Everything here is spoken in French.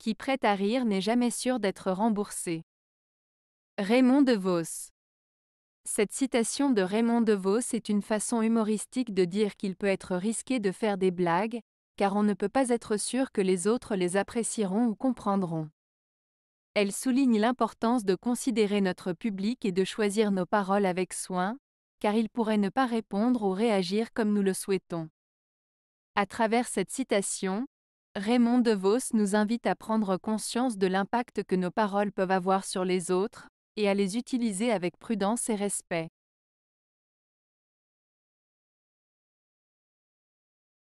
qui prête à rire n'est jamais sûr d'être remboursé. Raymond DeVos Cette citation de Raymond DeVos est une façon humoristique de dire qu'il peut être risqué de faire des blagues, car on ne peut pas être sûr que les autres les apprécieront ou comprendront. Elle souligne l'importance de considérer notre public et de choisir nos paroles avec soin, car il pourrait ne pas répondre ou réagir comme nous le souhaitons. À travers cette citation, Raymond DeVos nous invite à prendre conscience de l'impact que nos paroles peuvent avoir sur les autres, et à les utiliser avec prudence et respect.